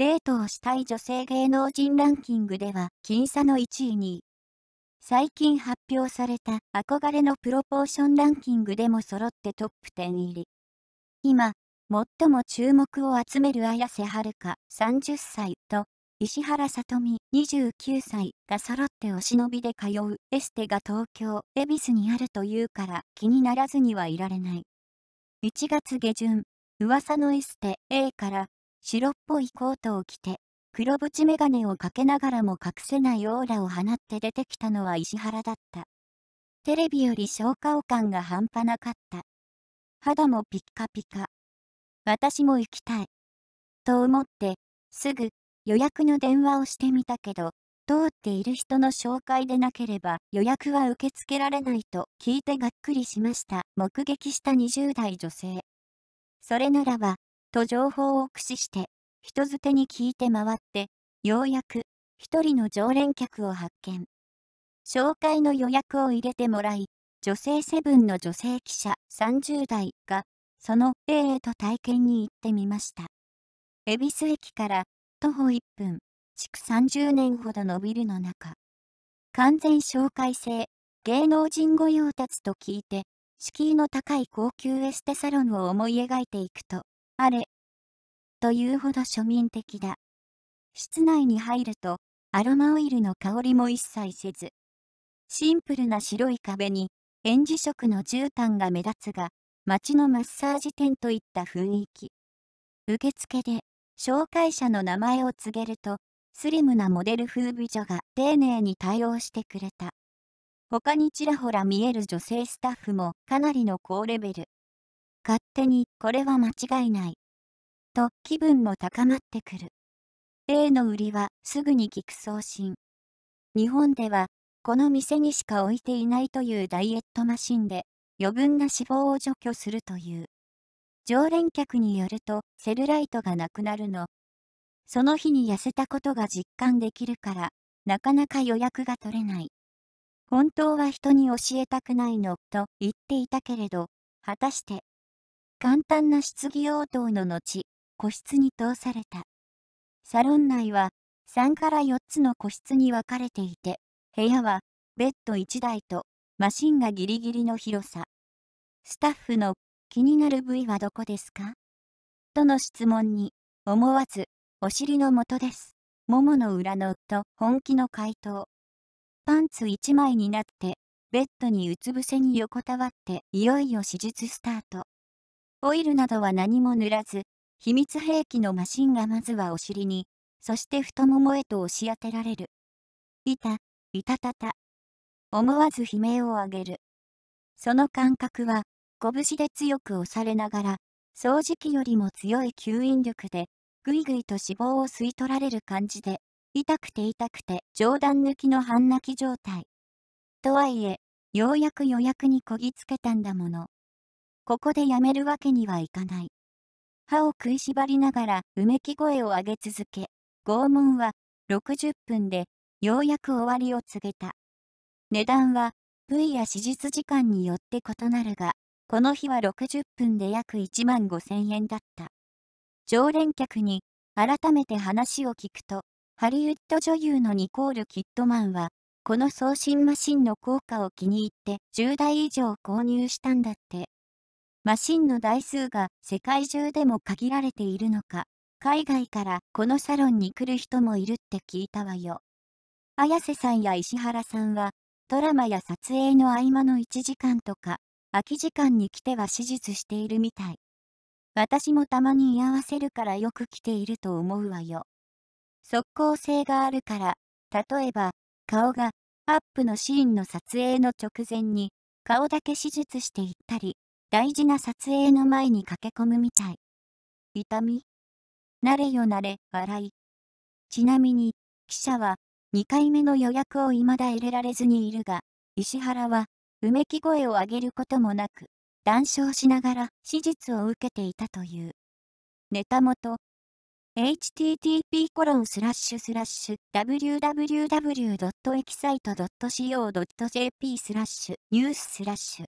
デートをしたい女性芸能人ランキングでは、僅差の1位に。最近発表された憧れのプロポーションランキングでも揃ってトップ10入り。今、最も注目を集める綾瀬はるか30歳と、石原さとみ29歳が揃ってお忍びで通うエステが東京、恵比寿にあるというから気にならずにはいられない。1月下旬、噂のエステ A から白っぽいコートを着て、黒縁メガネをかけながらも隠せないオーラを放って出てきたのは石原だった。テレビより消化を感が半端なかった。肌もピッカピカ。私も行きたい。と思って、すぐ予約の電話をしてみたけど、通っている人の紹介でなければ予約は受け付けられないと聞いてがっくりしました。目撃した20代女性。それならば、と情報を駆使して、人づてに聞いて回って、ようやく、一人の常連客を発見。紹介の予約を入れてもらい、女性セブンの女性記者30代が、その A へと体験に行ってみました。恵比寿駅から徒歩1分、築30年ほどのビルの中。完全紹介制、芸能人御用達と聞いて、敷居の高い高級エステサロンを思い描いていくと、あれ、というほど庶民的だ。室内に入ると、アロマオイルの香りも一切せず、シンプルな白い壁に、エンジ色の絨毯が目立つが、街のマッサージ店といった雰囲気。受付で、紹介者の名前を告げると、スリムなモデル風美女が丁寧に対応してくれた。他にちらほら見える女性スタッフもかなりの高レベル。勝手にこれは間違いない。と気分も高まってくる。A の売りはすぐに聞く送信。日本ではこの店にしか置いていないというダイエットマシンで余分な脂肪を除去するという。常連客によるとセルライトがなくなるの。その日に痩せたことが実感できるからなかなか予約が取れない。本当は人に教えたくないのと言っていたけれど、果たして簡単な質疑応答の後、個室に通された。サロン内は3から4つの個室に分かれていて、部屋はベッド1台とマシンがギリギリの広さ。スタッフの気になる部位はどこですかとの質問に、思わず、お尻の元です。ももの裏のと本気の回答。パンツ1枚になって、ベッドにうつ伏せに横たわって、いよいよ手術スタート。オイルなどは何も塗らず、秘密兵器のマシンがまずはお尻に、そして太ももへと押し当てられる。いた、いたたた。思わず悲鳴を上げる。その感覚は、拳で強く押されながら、掃除機よりも強い吸引力で、ぐいぐいと脂肪を吸い取られる感じで、痛くて痛くて冗談抜きの半泣き状態。とはいえ、ようやく予約にこぎつけたんだもの。ここでやめるわけにはいかない。歯を食いしばりながらうめき声を上げ続け、拷問は60分でようやく終わりを告げた。値段は部位や手術時間によって異なるが、この日は60分で約1万5千円だった。常連客に改めて話を聞くと、ハリウッド女優のニコール・キッドマンは、この送信マシンの効果を気に入って10台以上購入したんだって。マシンの台数が世界中でも限られているのか、海外からこのサロンに来る人もいるって聞いたわよ。綾瀬さんや石原さんは、ドラマや撮影の合間の1時間とか、空き時間に来ては手術しているみたい。私もたまに居合わせるからよく来ていると思うわよ。即効性があるから、例えば、顔が、アップのシーンの撮影の直前に、顔だけ手術していったり、大事な撮影の前に駆け込むみたい。痛み慣れよ慣れ、笑い。ちなみに、記者は、2回目の予約を未だ入れられずにいるが、石原は、うめき声を上げることもなく、談笑しながら手術を受けていたという。ネタ元、http コロンスラッシュスラッシュ www.excite.co.jp スラッシュニューススラッシュ